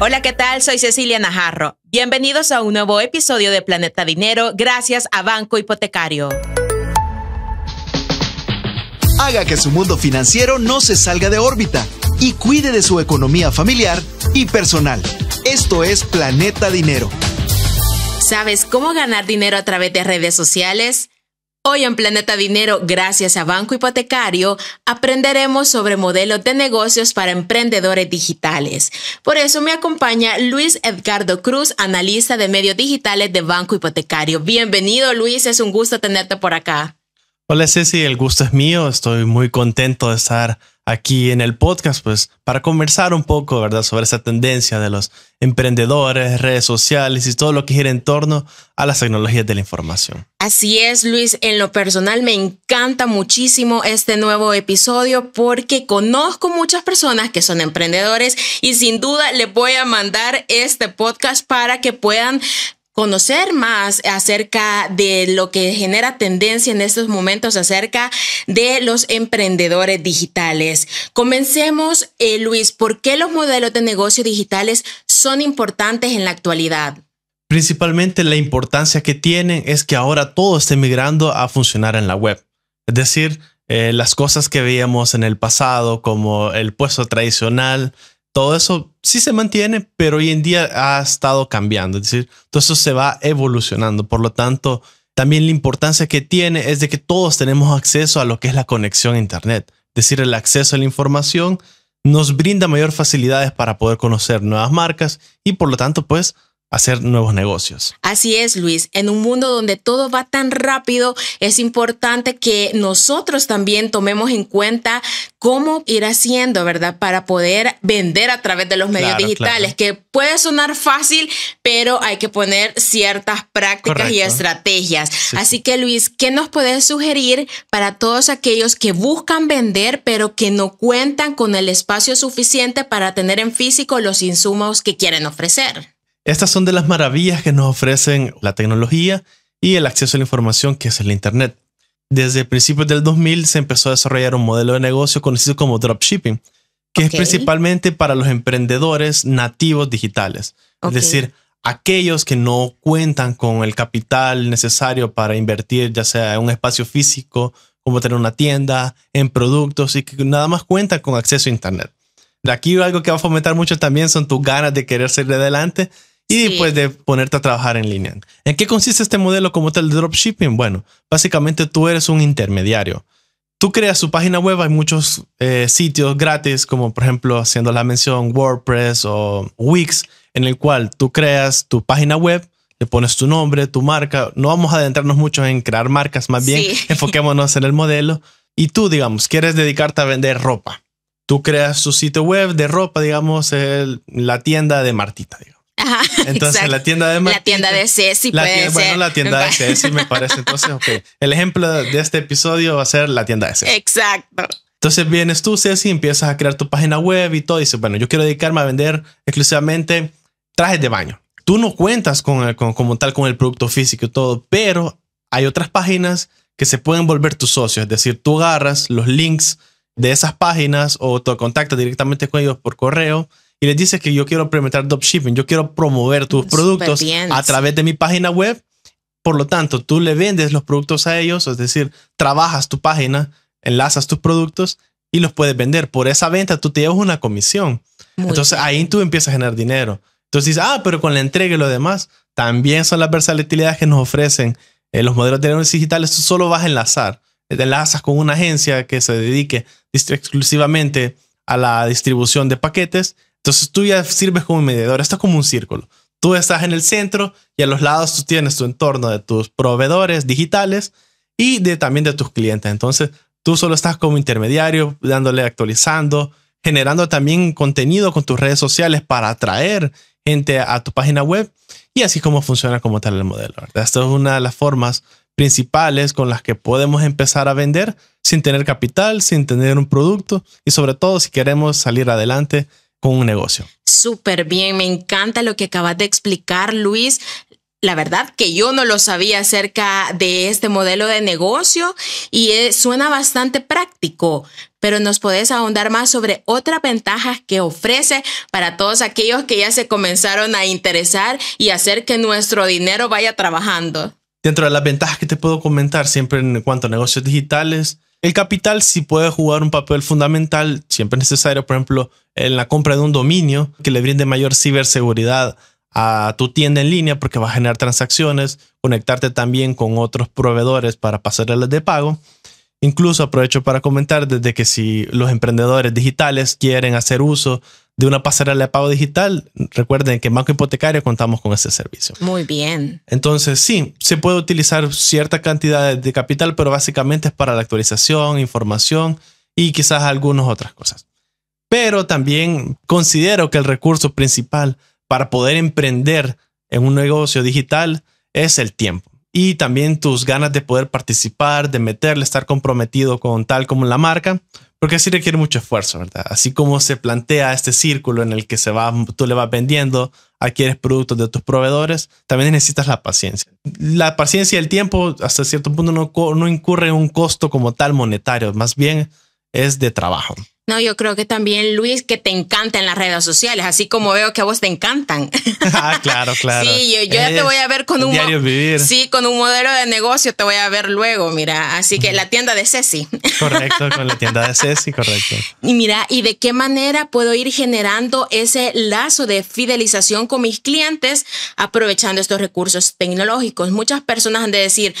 Hola, ¿qué tal? Soy Cecilia Najarro. Bienvenidos a un nuevo episodio de Planeta Dinero gracias a Banco Hipotecario. Haga que su mundo financiero no se salga de órbita y cuide de su economía familiar y personal. Esto es Planeta Dinero. ¿Sabes cómo ganar dinero a través de redes sociales? Hoy en Planeta Dinero, gracias a Banco Hipotecario, aprenderemos sobre modelos de negocios para emprendedores digitales. Por eso me acompaña Luis Edgardo Cruz, analista de medios digitales de Banco Hipotecario. Bienvenido Luis, es un gusto tenerte por acá. Hola Ceci, el gusto es mío, estoy muy contento de estar aquí en el podcast, pues para conversar un poco, ¿verdad? Sobre esa tendencia de los emprendedores, redes sociales y todo lo que gira en torno a las tecnologías de la información. Así es, Luis. En lo personal me encanta muchísimo este nuevo episodio porque conozco muchas personas que son emprendedores y sin duda les voy a mandar este podcast para que puedan conocer más acerca de lo que genera tendencia en estos momentos acerca de los emprendedores digitales. Comencemos, eh, Luis, ¿por qué los modelos de negocio digitales son importantes en la actualidad? Principalmente la importancia que tienen es que ahora todo está migrando a funcionar en la web. Es decir, eh, las cosas que veíamos en el pasado como el puesto tradicional, todo eso sí se mantiene, pero hoy en día ha estado cambiando. Es decir, todo eso se va evolucionando. Por lo tanto, también la importancia que tiene es de que todos tenemos acceso a lo que es la conexión a Internet. Es decir, el acceso a la información nos brinda mayor facilidades para poder conocer nuevas marcas y por lo tanto, pues, hacer nuevos negocios. Así es, Luis. En un mundo donde todo va tan rápido, es importante que nosotros también tomemos en cuenta cómo ir haciendo, ¿verdad? Para poder vender a través de los medios digitales, que puede sonar fácil, pero hay que poner ciertas prácticas y estrategias. Así que, Luis, ¿qué nos puedes sugerir para todos aquellos que buscan vender, pero que no cuentan con el espacio suficiente para tener en físico los insumos que quieren ofrecer? Estas son de las maravillas que nos ofrecen la tecnología y el acceso a la información que es el Internet. Desde principios del 2000 se empezó a desarrollar un modelo de negocio conocido como dropshipping, que es principalmente para los emprendedores nativos digitales, es decir, aquellos que no cuentan con el capital necesario para invertir, ya sea en un espacio físico, como tener una tienda, en productos y que nada más cuentan con acceso a Internet. De aquí algo que va a fomentar mucho también son tus ganas de querer salir adelante y después pues de ponerte a trabajar en línea. ¿En qué consiste este modelo como tal de dropshipping? Bueno, básicamente tú eres un intermediario. Tú creas su página web, hay muchos eh, sitios gratis, como por ejemplo, haciendo la mención WordPress o Wix, en el cual tú creas tu página web, le pones tu nombre, tu marca. No vamos a adentrarnos mucho en crear marcas, más bien enfoquémonos en el modelo. Y tú, digamos, quieres dedicarte a vender ropa. Tú creas tu sitio web de ropa, digamos, la tienda de Martita. Digamos Entonces, la tienda de La tienda de eh, Ceci, la ser. la tienda de Ceci me parece. Entonces, el ejemplo de este episodio va a ser la tienda de Ceci. Exacto. Entonces vienes tú, Ceci, empiezas a crear tu página web y todo. Y dices, bueno, yo quiero dedicarme a vender exclusivamente trajes de baño. Tú no cuentas con, como tal con el producto físico y todo, pero hay otras páginas que se pueden volver tus socios. Es decir, tú agarras los links de esas páginas o te contactas directamente con ellos por correo y les dices que yo quiero implementar dropshipping, yo quiero promover tus productos a través de mi página web. Por lo tanto, tú le vendes los productos a ellos, es decir, trabajas tu página, enlazas tus productos y los puedes vender. Por esa venta tú te llevas una comisión. Entonces ahí tú empiezas a generar dinero. Entonces dices, ah, pero con la entrega y lo demás, también son las versatilidades que nos ofrecen eh, los modelos de negocios digitales. Tú solo vas a enlazar. Te enlazas con una agencia que se dedique exclusivamente a la distribución de paquetes entonces tú ya sirves como mediador. Esto es como un círculo. Tú estás en el centro y a los lados tú tienes tu entorno de tus proveedores digitales y de, también de tus clientes. Entonces tú solo estás como intermediario, dándole, actualizando, generando también contenido con tus redes sociales para atraer gente a tu página web. Y así como funciona como tal el modelo. Esta es una de las formas principales con las que podemos empezar a vender sin tener capital, sin tener un producto y sobre todo si queremos salir adelante con un negocio. Súper bien, me encanta lo que acabas de explicar, Luis. La verdad que yo no lo sabía acerca de este modelo de negocio y eh, suena bastante práctico, pero nos podés ahondar más sobre otras ventajas que ofrece para todos aquellos que ya se comenzaron a interesar y hacer que nuestro dinero vaya trabajando. Dentro de las ventajas que te puedo comentar siempre en cuanto a negocios digitales, el capital sí puede jugar un papel fundamental, siempre es necesario, por ejemplo, en la compra de un dominio que le brinde mayor ciberseguridad a tu tienda en línea porque va a generar transacciones, conectarte también con otros proveedores para pasarelas de pago. Incluso aprovecho para comentar desde que si los emprendedores digitales quieren hacer uso de una pasarela de pago digital, recuerden que en Banco Hipotecario contamos con ese servicio. Muy bien. Entonces, sí, se puede utilizar cierta cantidad de capital, pero básicamente es para la actualización, información y quizás algunas otras cosas. Pero también considero que el recurso principal para poder emprender en un negocio digital es el tiempo y también tus ganas de poder participar, de meterle, estar comprometido con tal como la marca, porque así requiere mucho esfuerzo, ¿verdad? Así como se plantea este círculo en el que se va, tú le vas vendiendo, adquieres productos de tus proveedores, también necesitas la paciencia. La paciencia y el tiempo hasta cierto punto no, no incurre en un costo como tal monetario, más bien es de trabajo. No, yo creo que también, Luis, que te encantan las redes sociales, así como veo que a vos te encantan. Ah, claro, claro. Sí, yo, ya te voy a ver con un, vivir. Sí, con un modelo de negocio te voy a ver luego, mira. Así que la tienda de Ceci. Correcto, con la tienda de Ceci, correcto. Y mira, ¿y de qué manera puedo ir generando ese lazo de fidelización con mis clientes aprovechando estos recursos tecnológicos? Muchas personas han de decir,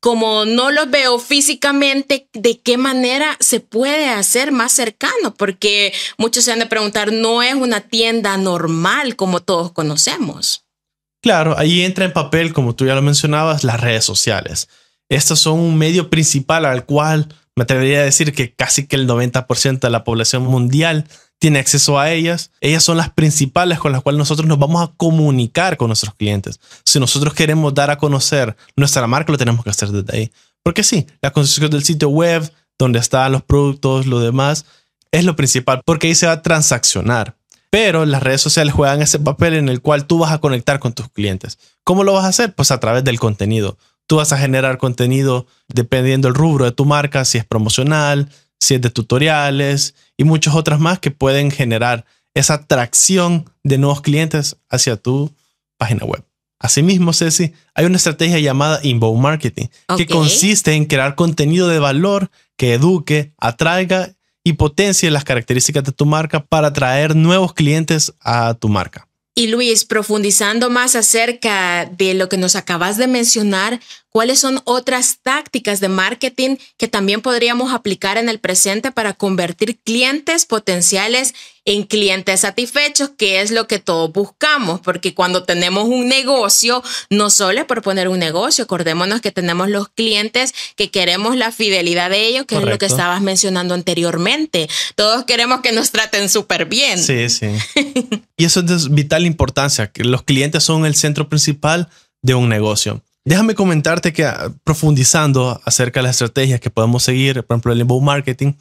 como no los veo físicamente, ¿de qué manera se puede hacer más cercano? Porque muchos se han de preguntar, no es una tienda normal como todos conocemos. Claro, ahí entra en papel, como tú ya lo mencionabas, las redes sociales. Estas son un medio principal al cual me atrevería a decir que casi que el 90% de la población mundial tiene acceso a ellas. Ellas son las principales con las cuales nosotros nos vamos a comunicar con nuestros clientes. Si nosotros queremos dar a conocer nuestra marca, lo tenemos que hacer desde ahí. Porque sí, la construcción del sitio web, donde están los productos, lo demás, es lo principal, porque ahí se va a transaccionar. Pero las redes sociales juegan ese papel en el cual tú vas a conectar con tus clientes. ¿Cómo lo vas a hacer? Pues a través del contenido. Tú vas a generar contenido dependiendo del rubro de tu marca, si es promocional, siete tutoriales y muchas otras más que pueden generar esa atracción de nuevos clientes hacia tu página web. Asimismo, Ceci, hay una estrategia llamada Inbound Marketing que consiste en crear contenido de valor que eduque, atraiga y potencie las características de tu marca para atraer nuevos clientes a tu marca. Y Luis, profundizando más acerca de lo que nos acabas de mencionar, ¿Cuáles son otras tácticas de marketing que también podríamos aplicar en el presente para convertir clientes potenciales en clientes satisfechos, que es lo que todos buscamos? Porque cuando tenemos un negocio, no solo es por poner un negocio, acordémonos que tenemos los clientes que queremos la fidelidad de ellos, que es lo que estabas mencionando anteriormente. Todos queremos que nos traten súper bien. Sí, sí. y eso es de vital importancia, que los clientes son el centro principal de un negocio. Déjame comentarte que ah, profundizando acerca de las estrategias que podemos seguir, por ejemplo, el embudo marketing,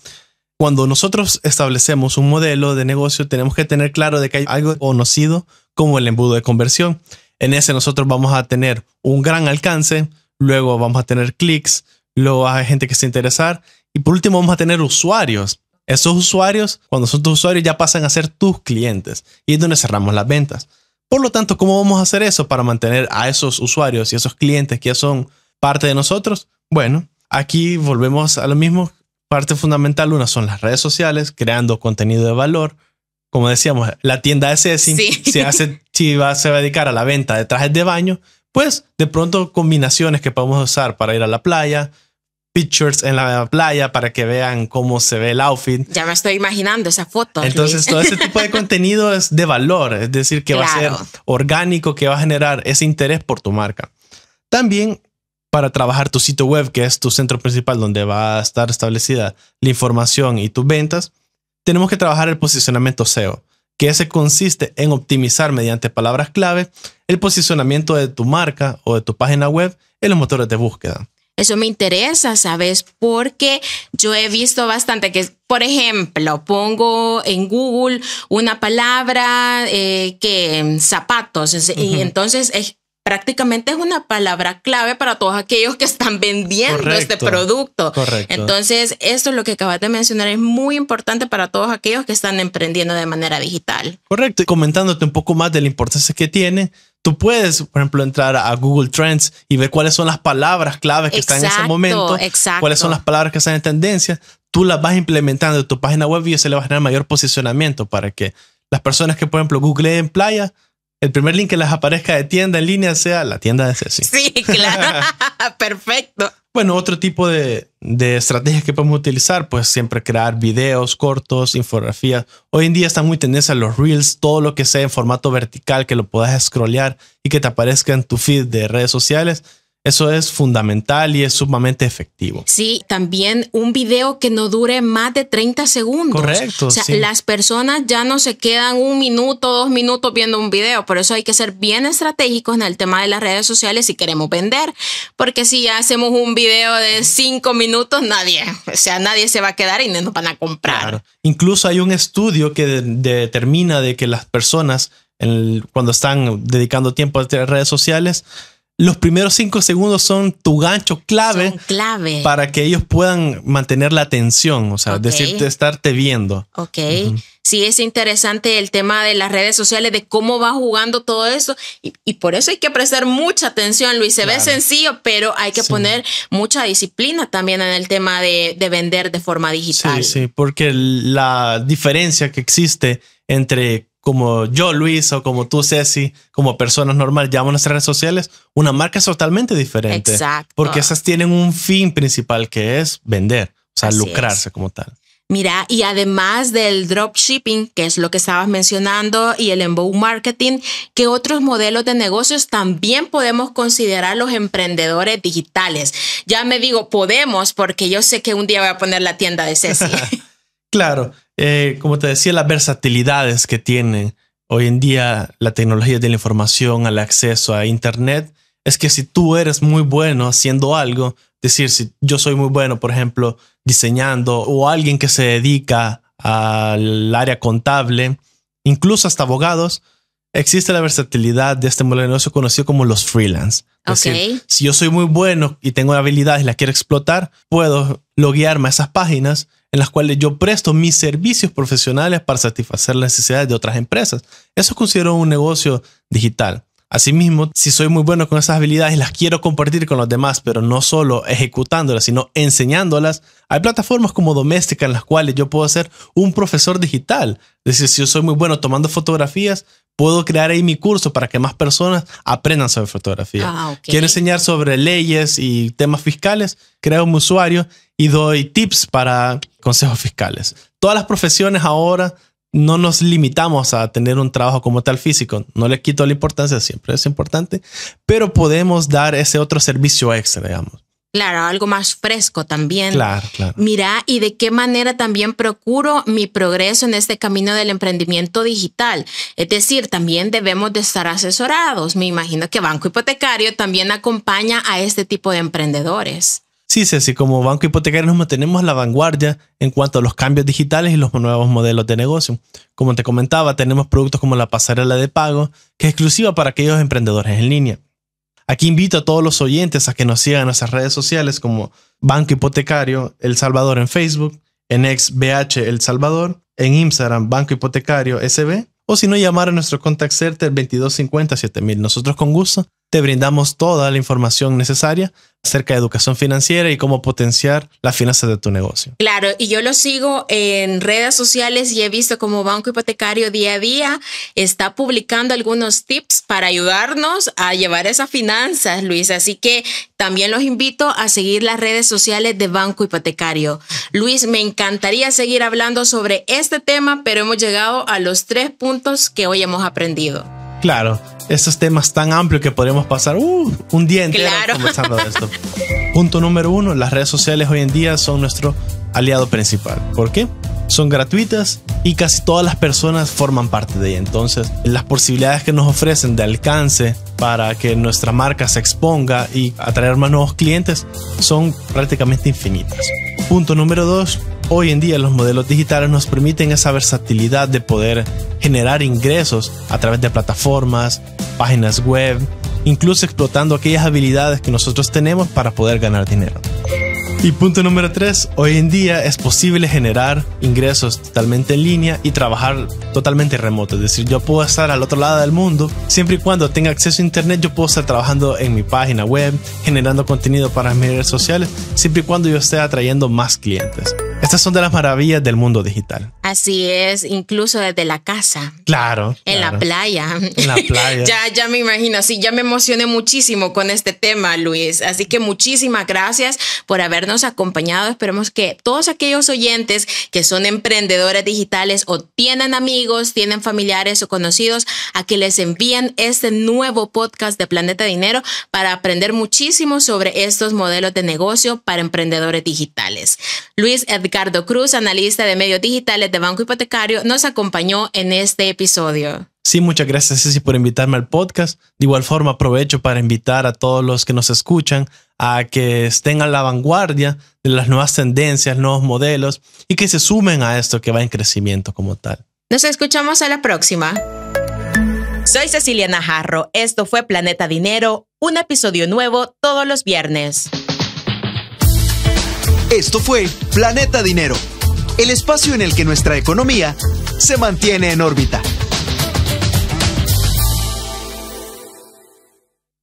cuando nosotros establecemos un modelo de negocio, tenemos que tener claro de que hay algo conocido como el embudo de conversión. En ese nosotros vamos a tener un gran alcance, luego vamos a tener clics, luego hay gente que se interesar y por último vamos a tener usuarios. Esos usuarios, cuando son tus usuarios, ya pasan a ser tus clientes y es donde cerramos las ventas. Por lo tanto, ¿cómo vamos a hacer eso para mantener a esos usuarios y esos clientes que ya son parte de nosotros? Bueno, aquí volvemos a lo mismo. Parte fundamental, una son las redes sociales, creando contenido de valor. Como decíamos, la tienda de Ceci, hace, se va a dedicar a la venta de trajes de baño, pues de pronto combinaciones que podemos usar para ir a la playa, pictures en la playa para que vean cómo se ve el outfit. Ya me estoy imaginando esa foto. Entonces, todo ese tipo de contenido es de valor, es decir, que va a ser orgánico, que va a generar ese interés por tu marca. También para trabajar tu sitio web, que es tu centro principal donde va a estar establecida la información y tus ventas, tenemos que trabajar el posicionamiento SEO, que ese consiste en optimizar mediante palabras clave el posicionamiento de tu marca o de tu página web en los motores de búsqueda. Eso me interesa, ¿sabes? Porque yo he visto bastante que, por ejemplo, pongo en Google una palabra eh, que zapatos y entonces es, prácticamente es una palabra clave para todos aquellos que están vendiendo este producto. Correcto. Entonces, esto es lo que acabas de mencionar, es muy importante para todos aquellos que están emprendiendo de manera digital. Correcto. Y comentándote un poco más de la importancia que tiene, Tú puedes, por ejemplo, entrar a Google Trends y ver cuáles son las palabras claves que están en ese momento, cuáles son las palabras que están en tendencia. Tú las vas implementando en tu página web y eso le va a generar mayor posicionamiento para que las personas que, por ejemplo, googleen playa, el primer link que les aparezca de tienda en línea sea la tienda de Ceci. Sí, claro. Perfecto. Bueno, otro tipo de, de, estrategias que podemos utilizar, pues siempre crear videos cortos, infografías. Hoy en día está muy tendencia los reels, todo lo que sea en formato vertical, que lo puedas scrollear y que te aparezca en tu feed de redes sociales. Eso es fundamental y es sumamente efectivo. Sí, también un video que no dure más de 30 segundos. Correcto. O sea, las personas ya no se quedan un minuto, dos minutos viendo un video. Por eso hay que ser bien estratégicos en el tema de las redes sociales si queremos vender. Porque si hacemos un video de cinco minutos, nadie, o sea, nadie se va a quedar y no nos van a comprar. Incluso hay un estudio que determina de que las personas cuando están dedicando tiempo a las redes sociales, los primeros cinco segundos son tu gancho clave, para que ellos puedan mantener la atención, o sea, decirte estarte viendo. Ok. Sí, es interesante el tema de las redes sociales, de cómo va jugando todo eso. Y, por eso hay que prestar mucha atención, Luis. Se ve sencillo, pero hay que poner mucha disciplina también en el tema de, de vender de forma digital. Sí, sí, porque la diferencia que existe entre como yo, Luis, o como tú, Ceci, como personas normales, llamamos nuestras redes sociales, una marca es totalmente diferente. Exacto. Porque esas tienen un fin principal que es vender, o sea, lucrarse como tal. Mira, y además del dropshipping, que es lo que estabas mencionando, y el embow marketing, ¿qué otros modelos de negocios también podemos considerar los emprendedores digitales? Ya me digo, podemos, porque yo sé que un día voy a poner la tienda de Ceci. claro, eh, como te decía, las versatilidades que tiene hoy en día la tecnología de la información, al acceso a Internet, es que si tú eres muy bueno haciendo algo, decir, si yo soy muy bueno, por ejemplo, diseñando o alguien que se dedica al área contable, incluso hasta abogados, existe la versatilidad de este modelo de negocio conocido como los freelance. si yo soy muy bueno y tengo habilidades y las quiero explotar, puedo loguearme a esas páginas en las cuales yo presto mis servicios profesionales para satisfacer las necesidades de otras empresas. Eso considero un negocio digital. Asimismo, si soy muy bueno con esas habilidades y las quiero compartir con los demás, pero no solo ejecutándolas, sino enseñándolas, hay plataformas como Doméstica en las cuales yo puedo ser un profesor digital. Es decir, si yo soy muy bueno tomando fotografías, puedo crear ahí mi curso para que más personas aprendan sobre fotografía. Ah, quiero enseñar sobre leyes y temas fiscales, creo un usuario y doy tips para consejos fiscales. Todas las profesiones ahora no nos limitamos a tener un trabajo como tal físico. No le quito la importancia, siempre es importante, pero podemos dar ese otro servicio extra, digamos. Claro, algo más fresco también. Claro, claro. Mira, y de qué manera también procuro mi progreso en este camino del emprendimiento digital. Es decir, también debemos de estar asesorados. Me imagino que Banco Hipotecario también acompaña a este tipo de emprendedores. Sí, Ceci, como banco hipotecario nos mantenemos a la vanguardia en cuanto a los cambios digitales y los nuevos modelos de negocio. Como te comentaba, tenemos productos como la pasarela de pago, que es exclusiva para aquellos emprendedores en línea. Aquí invito a todos los oyentes a que nos sigan en nuestras redes sociales como Banco Hipotecario El Salvador en Facebook, en ExBH El Salvador, en Instagram Banco Hipotecario SB, o si no, llamar a nuestro contact center 2250 7000. Nosotros con gusto te brindamos toda la información necesaria acerca de educación financiera y cómo potenciar las finanzas de tu negocio. Claro, y yo lo sigo en redes sociales y he visto como Banco Hipotecario día a día está publicando algunos tips para ayudarnos a llevar esas finanzas, Luis. Así que también los invito a seguir las redes sociales de Banco Hipotecario. Luis, me encantaría seguir hablando sobre este tema, pero hemos llegado a los tres puntos que hoy hemos aprendido. Claro estos temas tan amplios que podríamos pasar uh, un día entero claro. esto. Punto número uno, las redes sociales hoy en día son nuestro aliado principal. ¿Por qué? Son gratuitas y casi todas las personas forman parte de ellas, Entonces, las posibilidades que nos ofrecen de alcance para que nuestra marca se exponga y atraer más nuevos clientes son prácticamente infinitas. Punto número dos, Hoy en día los modelos digitales nos permiten esa versatilidad de poder generar ingresos a través de plataformas, páginas web, incluso explotando aquellas habilidades que nosotros tenemos para poder ganar dinero. Y punto número 3, hoy en día es posible generar ingresos totalmente en línea y trabajar totalmente remoto. Es decir, yo puedo estar al otro lado del mundo. Siempre y cuando tenga acceso a Internet, yo puedo estar trabajando en mi página web, generando contenido para mis redes sociales, siempre y cuando yo esté atrayendo más clientes. Estas son de las maravillas del mundo digital. Así es, incluso desde la casa. Claro. En la playa. En la playa. ya, ya me imagino, sí, ya me emocioné muchísimo con este tema, Luis. Así que muchísimas gracias por habernos acompañado. Esperemos que todos aquellos oyentes que son emprendedores digitales o tienen amigos, tienen familiares o conocidos a que les envíen este nuevo podcast de Planeta Dinero para aprender muchísimo sobre estos modelos de negocio para emprendedores digitales. Luis Edgardo Cruz, analista de medios digitales de Banco Hipotecario, nos acompañó en este episodio. Sí, muchas gracias Ceci por invitarme al podcast. De igual forma aprovecho para invitar a todos los que nos escuchan a que estén a la vanguardia de las nuevas tendencias, nuevos modelos y que se sumen a esto que va en crecimiento como tal. Nos escuchamos a la próxima. Soy Cecilia Najarro. Esto fue Planeta Dinero, un episodio nuevo todos los viernes. Esto fue Planeta Dinero, el espacio en el que nuestra economía se mantiene en órbita.